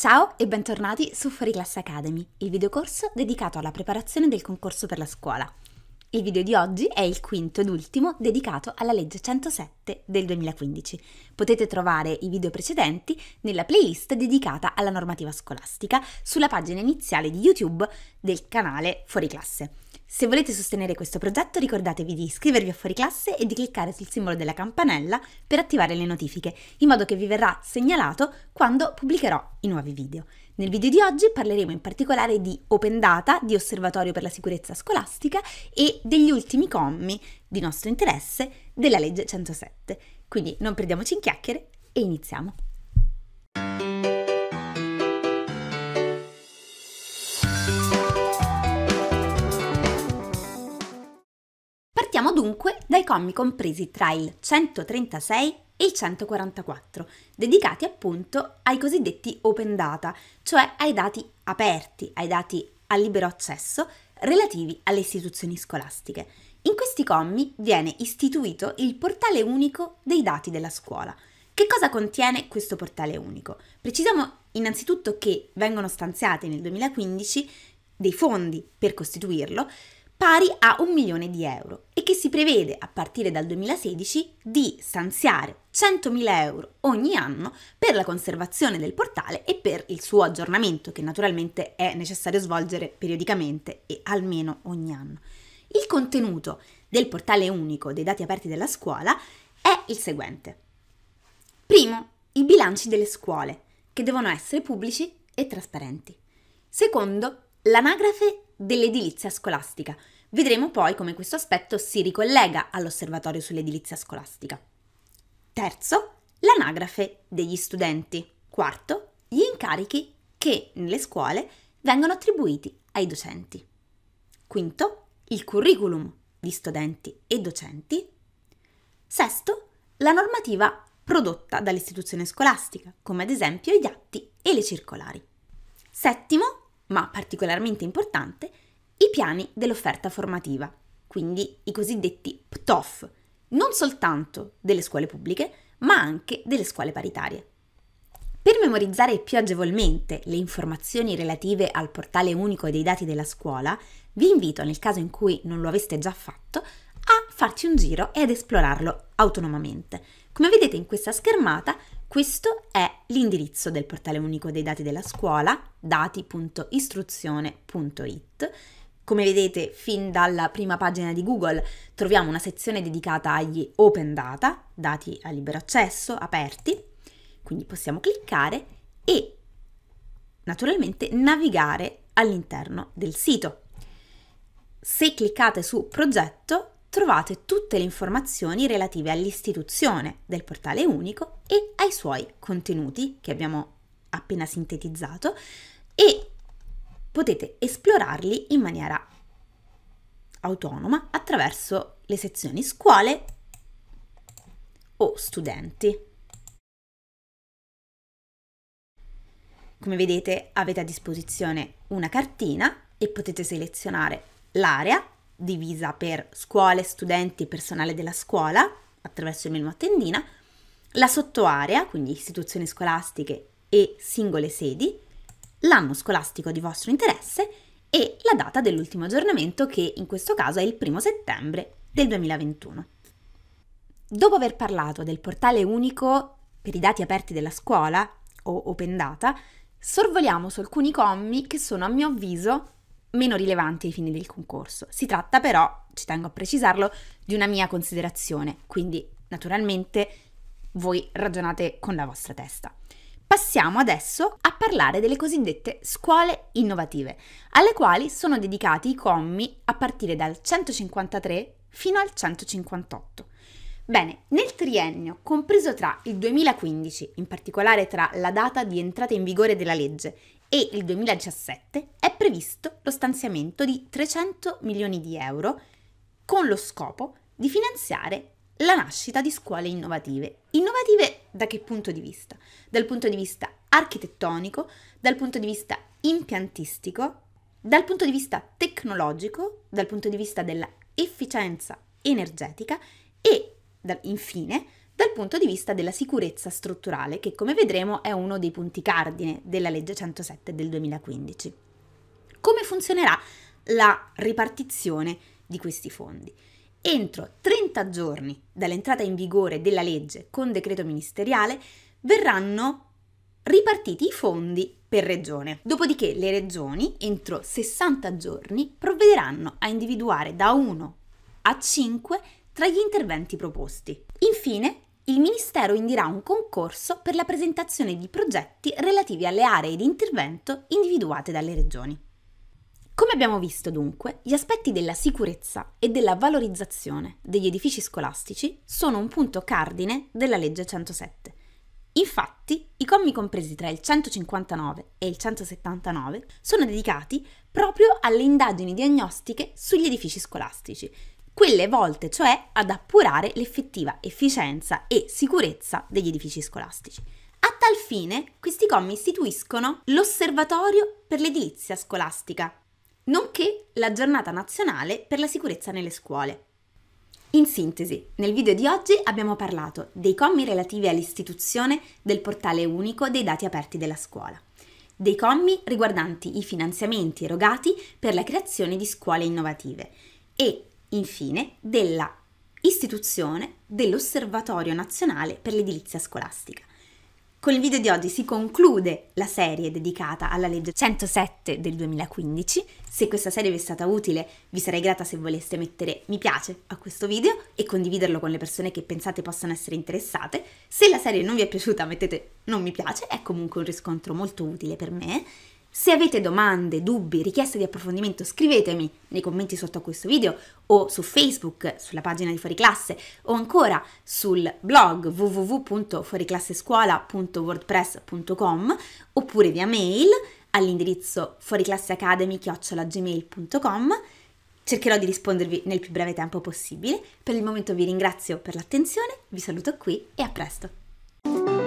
Ciao e bentornati su Fuori Class Academy, il videocorso dedicato alla preparazione del concorso per la scuola. Il video di oggi è il quinto ed ultimo dedicato alla legge 107 del 2015. Potete trovare i video precedenti nella playlist dedicata alla normativa scolastica sulla pagina iniziale di YouTube del canale Fuori Classe. Se volete sostenere questo progetto ricordatevi di iscrivervi a Fuori Classe e di cliccare sul simbolo della campanella per attivare le notifiche, in modo che vi verrà segnalato quando pubblicherò i nuovi video. Nel video di oggi parleremo in particolare di Open Data, di Osservatorio per la sicurezza scolastica e degli ultimi commi di nostro interesse della legge 107. Quindi non perdiamoci in chiacchiere e iniziamo. dunque dai commi compresi tra il 136 e il 144, dedicati appunto ai cosiddetti open data, cioè ai dati aperti, ai dati a libero accesso relativi alle istituzioni scolastiche. In questi commi viene istituito il portale unico dei dati della scuola. Che cosa contiene questo portale unico? Precisiamo innanzitutto che vengono stanziati nel 2015 dei fondi per costituirlo, pari a un milione di euro e che si prevede a partire dal 2016 di stanziare 100.000 euro ogni anno per la conservazione del portale e per il suo aggiornamento che naturalmente è necessario svolgere periodicamente e almeno ogni anno. Il contenuto del portale unico dei dati aperti della scuola è il seguente. Primo, i bilanci delle scuole, che devono essere pubblici e trasparenti. Secondo, l'anagrafe dell'edilizia scolastica. Vedremo poi come questo aspetto si ricollega all'osservatorio sull'edilizia scolastica. Terzo, l'anagrafe degli studenti. Quarto, gli incarichi che nelle scuole vengono attribuiti ai docenti. Quinto, il curriculum di studenti e docenti. Sesto, la normativa prodotta dall'istituzione scolastica, come ad esempio gli atti e le circolari. Settimo, ma particolarmente importante, i piani dell'offerta formativa, quindi i cosiddetti PTOF, non soltanto delle scuole pubbliche, ma anche delle scuole paritarie. Per memorizzare più agevolmente le informazioni relative al portale unico dei dati della scuola, vi invito, nel caso in cui non lo aveste già fatto, a farci un giro e ad esplorarlo autonomamente. Come vedete in questa schermata questo è l'indirizzo del portale unico dei dati della scuola, dati.istruzione.it. Come vedete, fin dalla prima pagina di Google troviamo una sezione dedicata agli open data, dati a libero accesso, aperti, quindi possiamo cliccare e naturalmente navigare all'interno del sito. Se cliccate su progetto trovate tutte le informazioni relative all'istituzione del portale unico e ai suoi contenuti che abbiamo appena sintetizzato e potete esplorarli in maniera autonoma attraverso le sezioni scuole o studenti. Come vedete avete a disposizione una cartina e potete selezionare l'area divisa per scuole, studenti e personale della scuola attraverso il menu a tendina, la sottoarea, quindi istituzioni scolastiche e singole sedi, l'anno scolastico di vostro interesse e la data dell'ultimo aggiornamento che in questo caso è il 1 settembre del 2021. Dopo aver parlato del portale unico per i dati aperti della scuola o Open Data, sorvoliamo su alcuni commi che sono a mio avviso meno rilevanti ai fini del concorso. Si tratta però, ci tengo a precisarlo, di una mia considerazione, quindi naturalmente voi ragionate con la vostra testa. Passiamo adesso a parlare delle cosiddette scuole innovative, alle quali sono dedicati i commi a partire dal 153 fino al 158. Bene, nel triennio compreso tra il 2015, in particolare tra la data di entrata in vigore della legge e il 2017 è previsto lo stanziamento di 300 milioni di euro con lo scopo di finanziare la nascita di scuole innovative. Innovative da che punto di vista? Dal punto di vista architettonico, dal punto di vista impiantistico, dal punto di vista tecnologico, dal punto di vista dell'efficienza energetica e infine dal punto di vista della sicurezza strutturale, che come vedremo è uno dei punti cardine della legge 107 del 2015. Come funzionerà la ripartizione di questi fondi? Entro 30 giorni dall'entrata in vigore della legge con decreto ministeriale verranno ripartiti i fondi per regione. Dopodiché le regioni, entro 60 giorni, provvederanno a individuare da 1 a 5 tra gli interventi proposti. Infine, il Ministero indirà un concorso per la presentazione di progetti relativi alle aree di intervento individuate dalle regioni. Come abbiamo visto dunque, gli aspetti della sicurezza e della valorizzazione degli edifici scolastici sono un punto cardine della legge 107. Infatti, i commi compresi tra il 159 e il 179 sono dedicati proprio alle indagini diagnostiche sugli edifici scolastici, quelle volte cioè ad appurare l'effettiva efficienza e sicurezza degli edifici scolastici. A tal fine, questi commi istituiscono l'Osservatorio per l'edilizia scolastica, nonché la Giornata nazionale per la sicurezza nelle scuole. In sintesi, nel video di oggi abbiamo parlato dei commi relativi all'istituzione del portale unico dei dati aperti della scuola, dei commi riguardanti i finanziamenti erogati per la creazione di scuole innovative e infine, della istituzione dell'Osservatorio Nazionale per l'Edilizia Scolastica. Con il video di oggi si conclude la serie dedicata alla legge 107 del 2015. Se questa serie vi è stata utile, vi sarei grata se voleste mettere mi piace a questo video e condividerlo con le persone che pensate possano essere interessate. Se la serie non vi è piaciuta, mettete non mi piace, è comunque un riscontro molto utile per me. Se avete domande, dubbi, richieste di approfondimento scrivetemi nei commenti sotto a questo video o su Facebook, sulla pagina di Fuori Classe o ancora sul blog www.fuoriclassescuola.wordpress.com oppure via mail all'indirizzo fuoriclasseacademy.gmail.com Cercherò di rispondervi nel più breve tempo possibile. Per il momento vi ringrazio per l'attenzione, vi saluto qui e a presto!